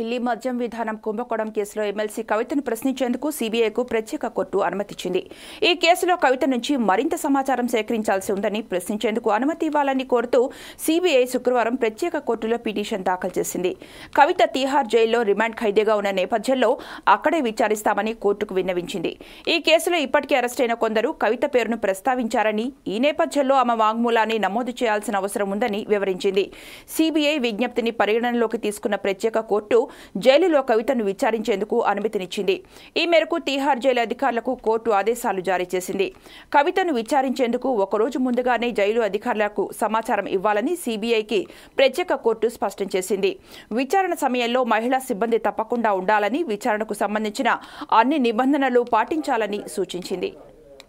ఢిల్లీ మద్యం విధానం కుంభకోణం కేసులో ఎమ్మెల్సీ కవితను ప్రశ్నించేందుకు సీబీఐకు ప్రత్యేక కోర్టు అనుమతిచ్చింది ఈ కేసులో కవిత నుంచి మరింత సమాచారం సేకరించాల్సి ఉందని ప్రశ్నించేందుకు అనుమతి ఇవ్వాలని కోరుతూ సీబీఐ శుక్రవారం ప్రత్యేక కోర్టులో పిటిషన్ దాఖలు చేసింది కవిత తీహార్ జైల్లో రిమాండ్ ఖైదీగా ఉన్న నేపథ్యంలో అక్కడే విచారిస్తామని కోర్టుకు విన్నవించింది ఈ కేసులో ఇప్పటికే అరెస్టైన కొందరు కవిత పేరును ప్రస్తావించారని ఈ నేపథ్యంలో ఆమె వాంగ్మూలాన్ని నమోదు చేయాల్సిన అవసరం ఉందని వివరించింది సీబీఐ విజ్ఞప్తిని పరిగణనలోకి తీసుకున్న ప్రత్యేక కోర్టు జైలులో కవితను విచారించేందుకు అనుమతినిచ్చింది ఈ మేరకు తీహార్ జైలు అధికారులకు కోర్టు ఆదేశాలు జారీ చేసింది కవితను విచారించేందుకు ఒకరోజు ముందుగానే జైలు అధికారులకు సమాచారం ఇవ్వాలని సీబీఐకి ప్రత్యేక కోర్టు స్పష్టం చేసింది విచారణ సమయంలో మహిళా సిబ్బంది తప్పకుండా ఉండాలని విచారణకు సంబంధించిన అన్ని నిబంధనలు పాటించాలని సూచించింది